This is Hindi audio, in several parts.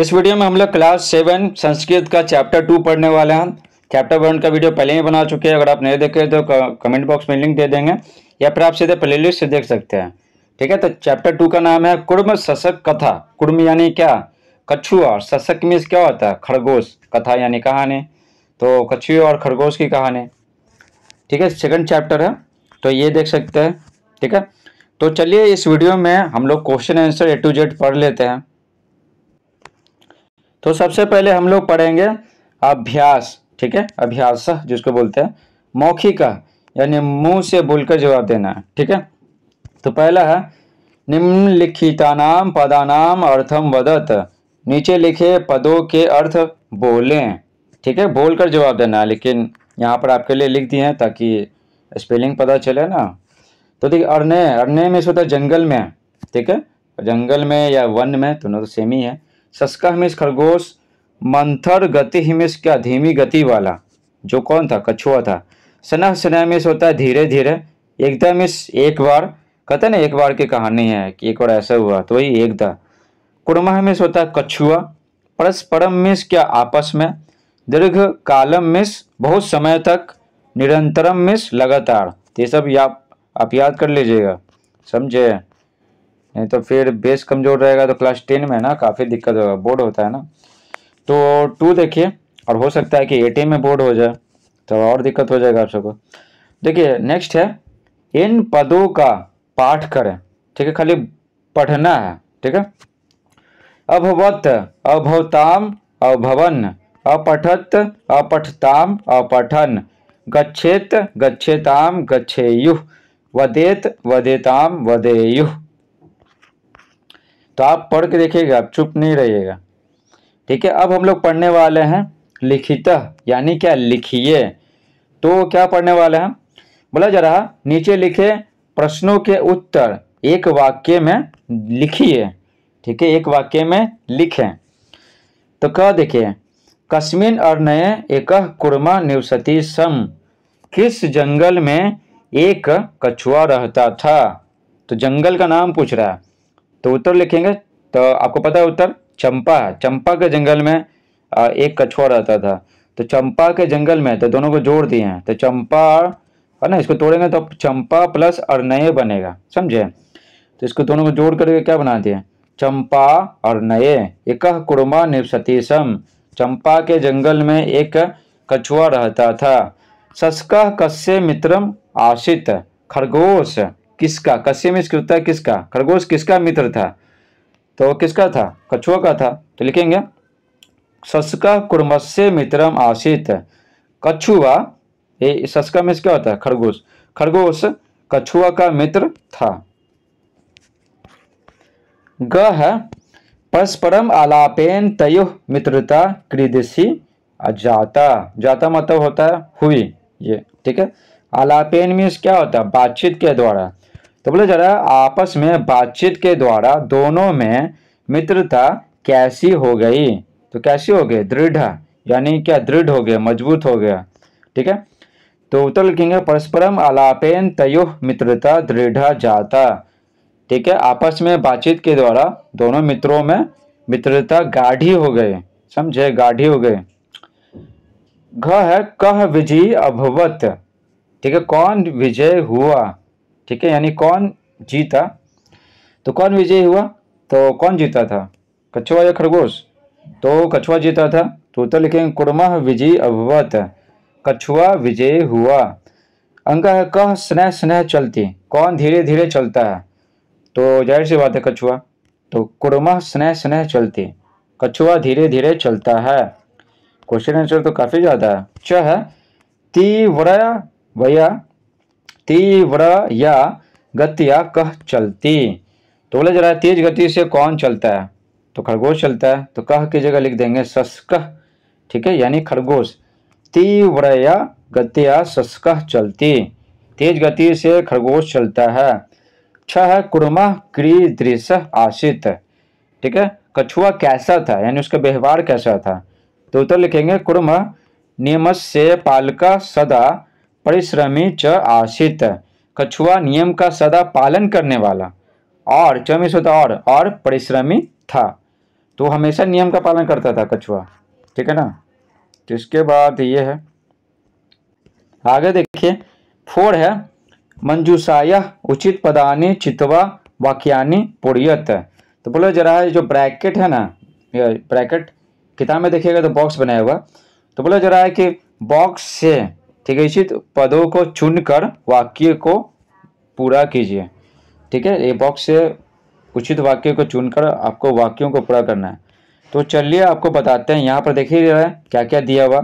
इस वीडियो में हम लोग क्लास सेवन संस्कृत का चैप्टर टू पढ़ने वाले हैं चैप्टर वन का वीडियो पहले ही बना चुके हैं अगर आप नहीं देखे तो कमेंट बॉक्स में लिंक दे देंगे या फिर आप सीधे प्ले लिस्ट से देख सकते हैं ठीक है तो चैप्टर टू का नाम है कुर्म शशक कथा कुर्म यानी क्या कछुआ और शशक मीन्स क्या होता है खरगोश कथा यानी कहानी तो कछुए और खरगोश की कहानी ठीक है सेकंड चैप्टर है तो ये देख सकते हैं ठीक है तो चलिए इस वीडियो में हम लोग question answer A to Z पढ़ लेते हैं तो सबसे पहले हम लोग पढ़ेंगे अभ्यास ठीक है अभ्यास जिसको बोलते हैं मौखिक यानी मुंह से बोलकर जवाब देना है ठीक है तो पहला है निम्नलिखितानाम पदानाम अर्थम वदत नीचे लिखे पदों के अर्थ बोलें ठीक है बोलकर जवाब देना है लेकिन यहाँ पर आपके लिए लिख दिए हैं ताकि स्पेलिंग पता चले ना तो देखिए अरने अरने में होता तो जंगल में ठीक है जंगल में या वन में दोनों तो सेम ही है सस्का हिमेश खरगोश मंथर गति हिमेश क्या धीमी गति वाला जो कौन था कछुआ था सनह हिमेश होता है धीरे धीरे एकदम इस एक बार कहते ना एक बार की कहानी है कि एक बार ऐसा हुआ तो वही एकदा कुड़मा हिमेश होता है कछुआ परस्परम मिस क्या आपस में दीर्घ कालम मिस बहुत समय तक निरंतरम मिस लगातार ये सब आप याद कर लीजिएगा समझे नहीं तो फिर बेस कमज़ोर रहेगा तो क्लास टेन में ना काफ़ी दिक्कत होगा बोर्ड होता है ना तो टू देखिए और हो सकता है कि एटीन में बोर्ड हो जाए तो और दिक्कत हो जाएगा आप सबको देखिए नेक्स्ट है इन पदों का पाठ करें ठीक है खाली पढ़ना है ठीक है अभवत अभवताम अभवन अपठत अपठताम अपठन गच्छेत गच्छेताम गच्छेयुः वदेत वदेताम वदेयुः तो आप पढ़ के देखिएगा आप चुप नहीं रहिएगा ठीक है अब हम लोग पढ़ने वाले हैं लिखित यानी क्या लिखिए तो क्या पढ़ने वाले हैं बोला जा रहा नीचे लिखे प्रश्नों के उत्तर एक वाक्य में लिखिए ठीक है एक वाक्य में लिखें तो कह देखिए कश्मीन अर्णय एक कुर्मा निवसती सम किस जंगल में एक कछुआ रहता था तो जंगल का नाम पूछ रहा है तो उत्तर लिखेंगे तो आपको पता है उत्तर चंपा चंपा के जंगल में एक कछुआ रहता था तो चंपा के जंगल में तो दोनों को जोड़ दिए हैं तो चंपा है ना इसको तोड़ेंगे तो चंपा प्लस नए बनेगा समझे तो इसको दोनों को जोड़ करके क्या बना दिए चंपा और नये एक कुरमा निवसतीसम चंपा के जंगल में एक कछुआ रहता था सस्का कस्य मित्रम आशित खरगोश किसका कश्यप इसके उत्तर किसका खरगोश किसका मित्र था तो किसका था कछुआ का था तो लिखेंगे सस्का कुर्मस्य मित्रम आशित कछुआ ये सस्का में क्या होता है खरगोश खरगोश कछुआ का मित्र था गह परस्परम आलापेन तय मित्रता क्रीदसी जाता जाता मतलब होता है हुई ये ठीक है आलापेन मीन्स क्या होता है बातचीत के द्वारा तो बोले जरा आपस में बातचीत के द्वारा दोनों में मित्रता कैसी हो गई तो कैसी हो गई दृढ़ यानी क्या दृढ़ हो गया मजबूत हो गया ठीक है तो उत्तर लिखेंगे परस्परम आलापेन तयो मित्रता दृढ़ जाता ठीक है आपस में बातचीत के द्वारा दोनों मित्रों में मित्रता गाढ़ी हो गए समझे गाढ़ी हो गए घ है कह विजय अभवत ठीक है कौन विजय हुआ ठीक है यानी कौन जीता तो कौन विजयी हुआ तो कौन जीता था कछुआ या खरगोश तो कछुआ जीता था तो उत्तर लिखेंगे कुर्मा विजयी अभवत कछुआ विजय हुआ अंक है कह स्नेह स्नेह चलती कौन धीरे धीरे चलता है तो जाहिर सी बात है कछुआ तो कुड़मा स्नेह स्नेह चलती कछुआ धीरे धीरे चलता है क्वेश्चन आंसर तो काफ़ी ज़्यादा है च ती तीव्र वया तीव्र या गतिया कह चलती तो बोला जा रहा है तेज गति से कौन चलता है तो खरगोश चलता है तो कह की जगह लिख देंगे सस्कह ठीक है यानी खरगोश तीव्र या गतिया सस्कह चलती तेज गति से खरगोश चलता है छह है कुरमा क्री दृश आशित ठीक है कछुआ कैसा था यानी उसका व्यवहार कैसा था तो उत्तर लिखेंगे कुरमा नियमस से पालका सदा परिश्रमी च आशित कछुआ नियम का सदा पालन करने वाला और च होता और और परिश्रमी था तो हमेशा नियम का पालन करता था कछुआ ठीक है ना तो इसके बाद ये है आगे देखिए फोर है मंजूसाया उचित पदानी चितवा वाक्यानी पुड़ियत तो बोलो जरा जो ब्रैकेट है ना ये ब्रैकेट किताब में देखिएगा तो बॉक्स बनाया हुआ तो बोलो जरा है कि बॉक्स से ठीक है इसी पदों को चुनकर वाक्य को पूरा कीजिए ठीक है ए बॉक्स से उचित वाक्य को चुनकर आपको वाक्यों को पूरा करना है तो चलिए आपको बताते हैं यहाँ पर देख ही रहा है क्या क्या दिया हुआ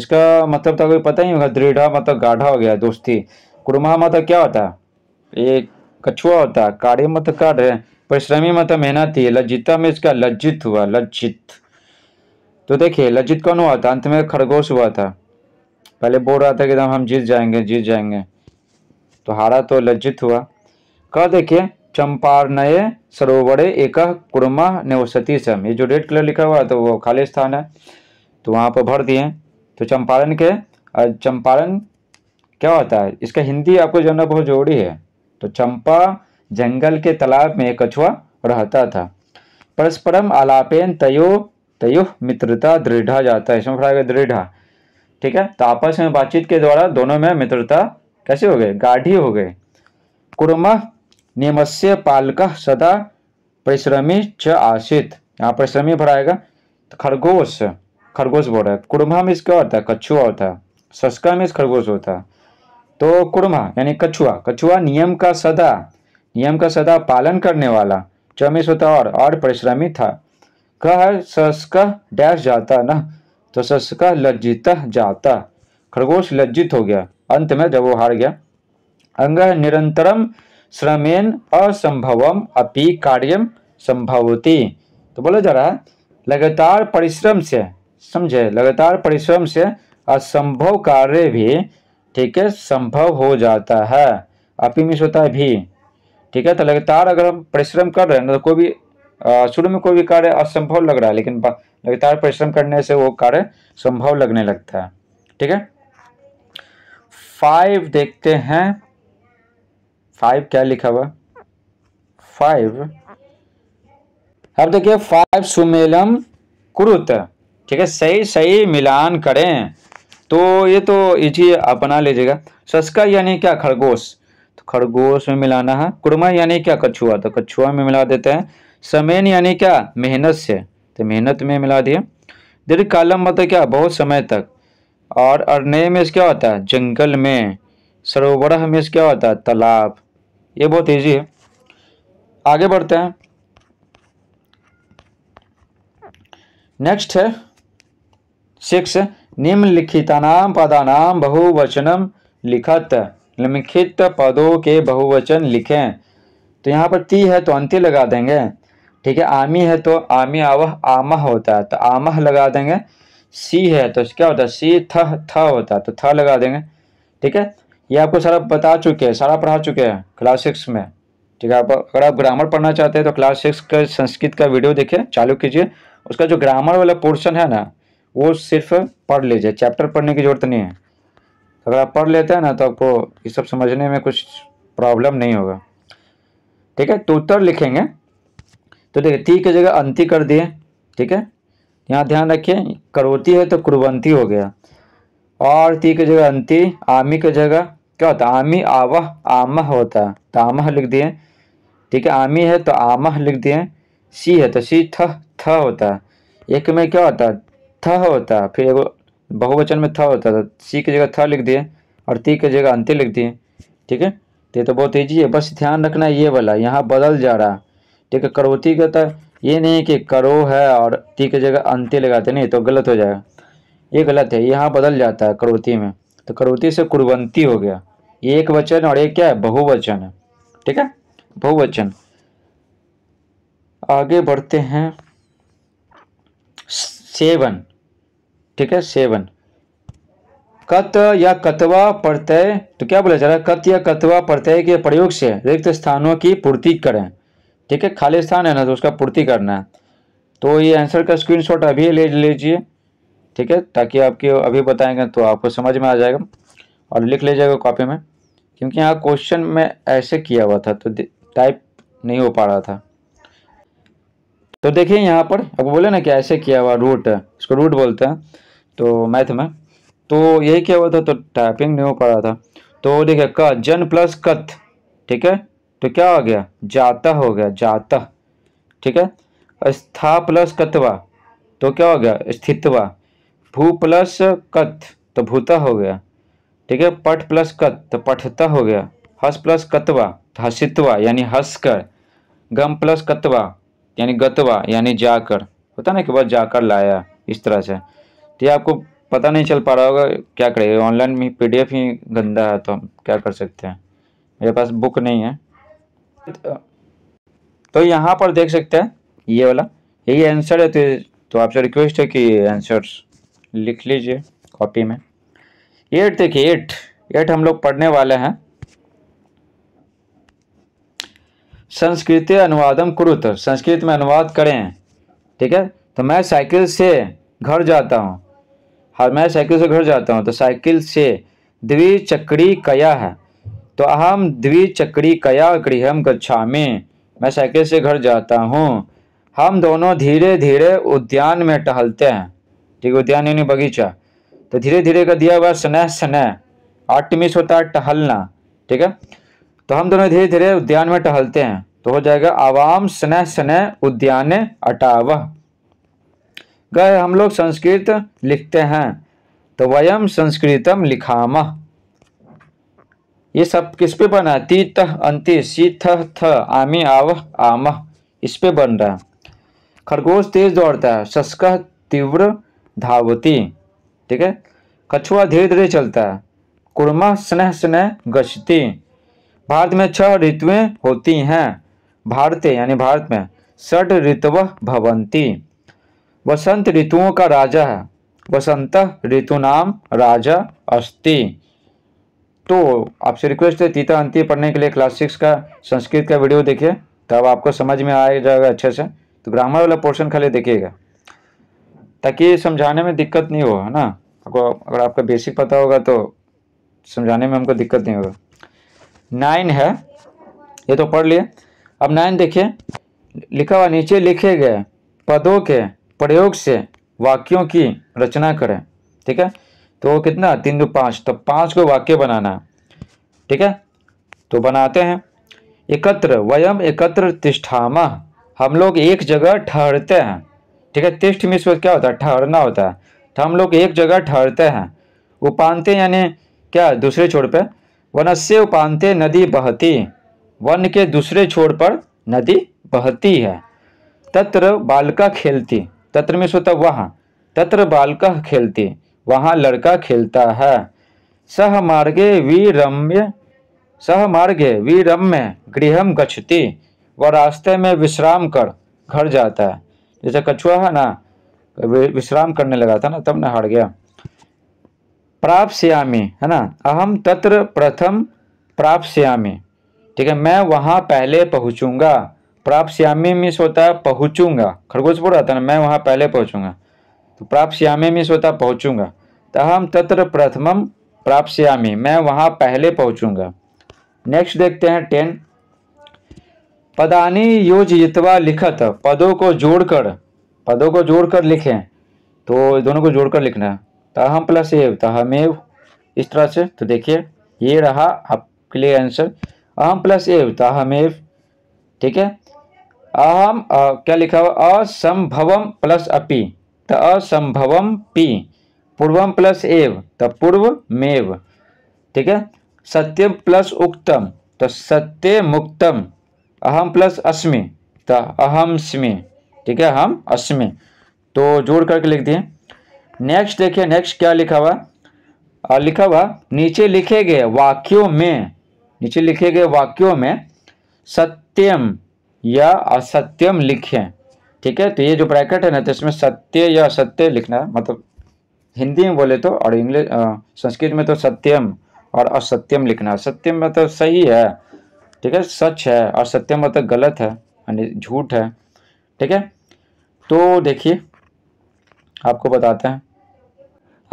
इसका मतलब तो कोई पता ही होगा दृढ़ मतलब गाढ़ा हो गया दोस्ती कुरमा मतलब क्या होता है ये कछुआ होता है काढ़े मतलब काट रहे परिश्रमी मतलब ही लज्जिता में इसका लज्जित हुआ लज्जित तो देखिए लज्जित कौन हुआ था अंत में खरगोश हुआ था पहले बोल रहा था कि एकदम हम जीत जाएंगे जीत जाएंगे तो हारा तो लज्जित हुआ कह देखिए चंपार नए सरोवरे एक कुरमा नेवसती सम ये जो रेड कलर लिखा हुआ है तो वो खाली स्थान है तो वहाँ पर भर दिए तो चंपारण के चंपारण क्या होता है इसका हिंदी आपको जानना बहुत जरूरी है तो चंपा जंगल के तालाब में एक कछुआ रहता था परस्परम आलापेन तयो तयो मित्रता दृढ़ा जाता है इसमें गया दृढ़ा ठीक है तो आपस में बातचीत के द्वारा दोनों में मित्रता कैसे हो गए गाढ़ी हो गए कुरम नियम से पालक सदा परिश्रमी च आशित यहाँ परिश्रमी भरा आएगा तो खरगोश खरगोश बोल रहा है कुरमा में इसका होता है कछुआ होता है सस्का में इस खरगोश होता है तो कुरमा यानी कछुआ कछुआ नियम का सदा नियम का सदा पालन करने वाला चौमिस होता और और परिश्रमी था कह सस्का डैश जाता ना तो सस्का लज्जित जाता खरगोश लज्जित हो गया अंत में जब वो हार गया अंग निरंतरम श्रमेन असंभवम अपि कार्यम संभवती तो बोला जा रहा है लगातार परिश्रम से समझे लगातार परिश्रम से असंभव कार्य भी ठीक है संभव हो जाता है अपी मिस होता है भी ठीक है तो लगातार अगर हम परिश्रम कर रहे हैं ना तो कोई भी शुरू में कोई भी कार्य असंभव लग रहा है लेकिन लगातार परिश्रम करने से वो कार्य संभव लगने लगता है ठीक है फाइव देखते हैं फाइव क्या लिखा हुआ फाइव अब देखिए फाइव सुमेलम कुरुत ठीक है सही सही मिलान करें तो ये तो इजी अपना लीजिएगा सस्का यानी क्या खरगोश तो खरगोश में मिलाना है कुरमा यानी क्या कछुआ तो कछुआ में मिला देते हैं समेन यानी क्या मेहनत से तो मेहनत में मिला दिया दीर्घ कालम मतलब क्या बहुत समय तक और अरण्य में क्या होता है जंगल में सरोवर में क्या होता है तालाब ये बहुत ईजी है आगे बढ़ते हैं नेक्स्ट है सिक्स निम्नलिखितानाम पदानाम बहुवचनम लिखत निम्नलिखित पदों के बहुवचन लिखें तो यहाँ पर ती है तो अंति लगा देंगे ठीक है आमी है तो आमी आवह आमह होता है तो आमह लगा देंगे सी है तो क्या होता है सी थ थ होता है तो थ लगा देंगे ठीक है ये आपको सारा बता चुके हैं सारा पढ़ा चुके हैं क्लास सिक्स में ठीक है आप अगर आप ग्रामर पढ़ना चाहते हैं तो क्लास सिक्स का संस्कृत का वीडियो देखिए चालू कीजिए उसका जो ग्रामर वाला पोर्शन है ना वो सिर्फ पढ़ लीजिए चैप्टर पढ़ने की ज़रूरत नहीं है अगर आप पढ़ लेते हैं ना तो आपको ये सब समझने में कुछ प्रॉब्लम नहीं होगा ठीक है तो उत्तर लिखेंगे तो देखिए ती की जगह अंति कर दिए ठीक है यहाँ ध्यान रखिए करोती है तो कुरवंती हो गया और ती की जगह अंति आमी की जगह क्या होता आमी आवह आमह होता है तो आमह लिख दिए ठीक है आमी है तो आमह लिख दिए सी है तो सी थ थ होता है एक में क्या होता है थ होता है फिर एगो बहुवचन में थ होता था तो सी की जगह थ लिख दिए और ती की जगह अंति लिख दिए ठीक है तो ये तो बहुत ईजी है बस ध्यान रखना ये वाला यहाँ बदल जा रहा है ठीक है करोती का होता है तो ये नहीं कि करो है और ती की जगह अंत्य लगाते नहीं तो गलत हो जाएगा ये गलत है यहाँ बदल जाता है करोती में तो करोती से कुरवंती हो गया ये एक वचन और एक क्या है बहुवचन है ठीक है बहुवचन आगे बढ़ते हैं सेवन ठीक है सेवन कत या कतवा प्रत्यय तो क्या बोला जा रहा है कत या कतवा प्रत्यय के प्रयोग से रिक्त स्थानों की पूर्ति करें ठीक है खाली स्थान है ना तो उसका पूर्ति करना है तो ये आंसर का स्क्रीनशॉट अभी ले लीजिए ठीक है ताकि आपके अभी बताएंगे तो आपको समझ में आ जाएगा और लिख लीजिएगा कॉपी में क्योंकि यहाँ क्वेश्चन में ऐसे किया हुआ था तो टाइप नहीं हो पा रहा था तो देखिए यहाँ पर अब बोले ना कि ऐसे किया हुआ रूट है इसको रूट बोलते हैं तो मैथ में तो यही किया हुआ था तो टाइपिंग नहीं हो पा रहा था तो देखिए क जन प्लस कथ ठीक है तो क्या हो गया जाता हो गया जाता ठीक है स्था प्लस कतवा तो क्या हो गया स्थितवा भू प्लस कत तो भूता हो गया ठीक है पठ प्लस कत तो पठता हो गया हस प्लस कतवा तो हसितवा यानी हंसकर गम प्लस कतवा यानी गतवा यानी जाकर होता ना कि बस जाकर लाया इस तरह से तो ये आपको पता नहीं चल पा रहा होगा क्या करेगा ऑनलाइन में पीडीएफ ही गंदा है तो हम क्या कर सकते हैं मेरे पास बुक नहीं है तो यहाँ पर देख सकते हैं ये वाला यही आंसर है तो, तो आपसे रिक्वेस्ट है कि आंसर लिख लीजिए कॉपी में एट देखिए एट एट हम लोग पढ़ने वाले हैं संस्कृत अनुवादम कुरुत संस्कृत में अनुवाद करें ठीक है तो मैं साइकिल से घर जाता हूँ हाँ मैं साइकिल से घर जाता हूँ तो साइकिल से द्विचक्री कया है तो अहम कया गृह गच्छा मैं साइकिल से घर जाता हूँ हम दोनों धीरे धीरे उद्यान में टहलते हैं ठीक उद्यान यानी बगीचा तो धीरे धीरे का दिया हुआ स्नेह स्नेह आर्टमिस होता है टहलना ठीक है तो हम दोनों धीरे धीरे उद्यान में टहलते हैं तो हो जाएगा आवाम स्नेह स्नेह उद्यान अटाव गए हम लोग संस्कृत लिखते हैं तो वयम संस्कृतम लिखामा ये सब किस पे बना तीत अंति सी थ आमी आव आम इस पे बन रहा खरगोश तेज दौड़ता है शस्क तीव्र धावती ठीक है कछुआ धीरे धीरे चलता है कुर्मा स्नेह स्नेह गश्ती भारत में छह ऋतुएं होती हैं भारत यानी भारत में षठ ऋतव भवंती वसंत ऋतुओं का राजा है वसंत ऋतु नाम राजा अस्ति तो आपसे रिक्वेस्ट है तीता अंतिम पढ़ने के लिए क्लास सिक्स का संस्कृत का वीडियो देखिए तब आपको समझ में आ जाएगा अच्छे से तो ग्रामर वाला पोर्शन खाली देखिएगा ताकि समझाने में दिक्कत नहीं हो है ना आपको अगर आपका बेसिक पता होगा तो समझाने में हमको दिक्कत नहीं होगा नाइन है ये तो पढ़ लिए अब नाइन देखिए लिखा हुआ नीचे लिखे गए पदों के प्रयोग से वाक्यों की रचना करें ठीक है तो वो कितना तीन दो पाँच तो पाँच को वाक्य बनाना ठीक है तो बनाते हैं एकत्र वयम एकत्र तिष्ठामा हम लोग एक जगह ठहरते हैं ठीक है तिष्ठ में इसमें क्या होता है ठहरना होता है तो हम लोग एक जगह ठहरते हैं उपानते यानी क्या दूसरे छोर पर वनस्य उपांत्य नदी बहती वन के दूसरे छोर पर नदी बहती है तत्र बालका खेलती तत्र में सोता वहाँ तत्र बालका खेलती वहाँ लड़का खेलता है सहमार्गे विरम्य मार्गे विरम्य गृह गछती वह रास्ते में विश्राम कर घर जाता है जैसे कछुआ है ना विश्राम करने लगा था ना तब न हार गया श्यामी है ना अहम तत्र प्रथम श्यामी ठीक है मैं वहाँ पहले पहुँचूँगा श्यामी मिस होता है पहुंचूंगा खरगोश बोल रहा था ना मैं वहाँ पहले पहुँचूंगा तो श्यामी मिस होता है पहुंचूंगा तहम तत्र प्रथम प्राप्स्यामी मैं वहाँ पहले पहुँचूँगा नेक्स्ट देखते हैं टेन पदानी योजितवा लिखत पदों को जोड़कर पदों को जोड़कर लिखें तो दोनों को जोड़कर लिखना तहम प्लस एव तहमेव इस तरह से तो देखिए ये रहा आपके लिए आंसर अहम प्लस एव तहमेव ठीक है अहम क्या लिखा हुआ असंभवम प्लस अपी तो असंभवम पी पूर्वम प्लस एव तो पूर्व मेव ठीक है सत्यम प्लस उक्तम तो सत्य मुक्तम अहम प्लस अस्मि तो अहम स्मि ठीक है हम अस्मि तो जोड़ करके लिख दिए नेक्स्ट देखिए नेक्स्ट क्या लिखा हुआ और लिखा हुआ नीचे लिखे गए वाक्यों में नीचे लिखे गए वाक्यों में सत्यम या असत्यम लिखें ठीक है तो ये जो ब्रैकेट है ना तो इसमें सत्य या असत्य लिखना मतलब हिंदी में बोले तो और इंग्लिश संस्कृत में तो सत्यम और असत्यम लिखना सत्यम मतलब सही है ठीक है सच है और सत्यम मतलब गलत है यानी झूठ है ठीक है तो देखिए आपको बताते हैं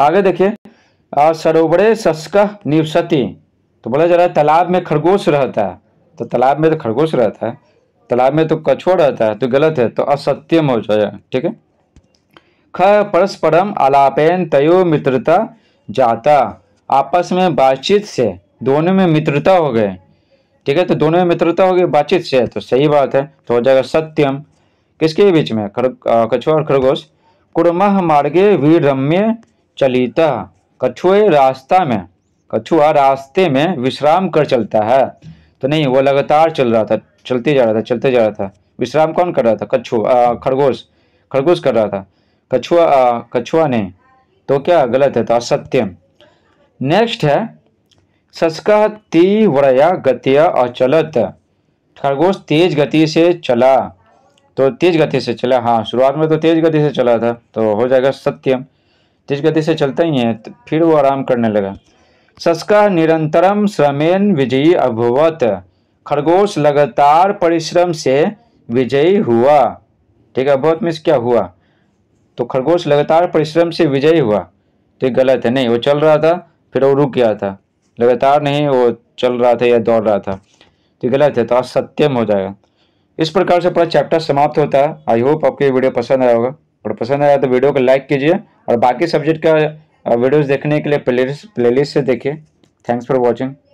आगे देखिए सरोवरे सस्क निवसती तो बोला जा रहा है तालाब में खरगोश रहता है तो तालाब में तो खरगोश रहता है तालाब में तो कछुआ रहता है तो गलत है तो असत्यम हो जाएगा ठीक है ख परस्परम आलापेन तयो मित्रता जाता आपस में बातचीत से दोनों में मित्रता हो गए ठीक है तो दोनों में मित्रता हो गई बातचीत से तो सही बात है तो हो जाएगा सत्यम किसके बीच में कछुआ और खरगोश कुरमह मार्गे वीरम्य चलिता कछुए रास्ता में कछुआ रास्ते में विश्राम कर चलता है तो नहीं वो लगातार चल रहा था चलते जा रहा था चलते जा रहा था विश्राम कौन कर रहा था कछुआ खरगोश खरगोश कर रहा था कछुआ आ कछुआ नहीं तो क्या गलत है तो असत्यम नेक्स्ट है सस्का तीव्रया गतिया अचलत खरगोश तेज गति से चला तो तेज गति से चला हाँ शुरुआत में तो तेज गति से चला था तो हो जाएगा सत्यम तेज गति से चलता ही है तो फिर वो आराम करने लगा सस्का निरंतरम श्रमेन विजयी अभवत खरगोश लगातार परिश्रम से विजयी हुआ ठीक है अभवत मीन्स क्या हुआ तो खरगोश लगातार परिश्रम से विजयी हुआ तो ये गलत है नहीं वो चल रहा था फिर वो रुक गया था लगातार नहीं वो चल रहा था या दौड़ रहा था तो गलत है तो असत्यम हो जाएगा इस प्रकार से पूरा चैप्टर समाप्त होता है आई होप आपको ये वीडियो पसंद आया होगा और पसंद आया तो वीडियो को लाइक कीजिए और बाकी सब्जेक्ट का वीडियोस देखने के लिए प्ले प्लेलिस्ट से देखिए थैंक्स फॉर वॉचिंग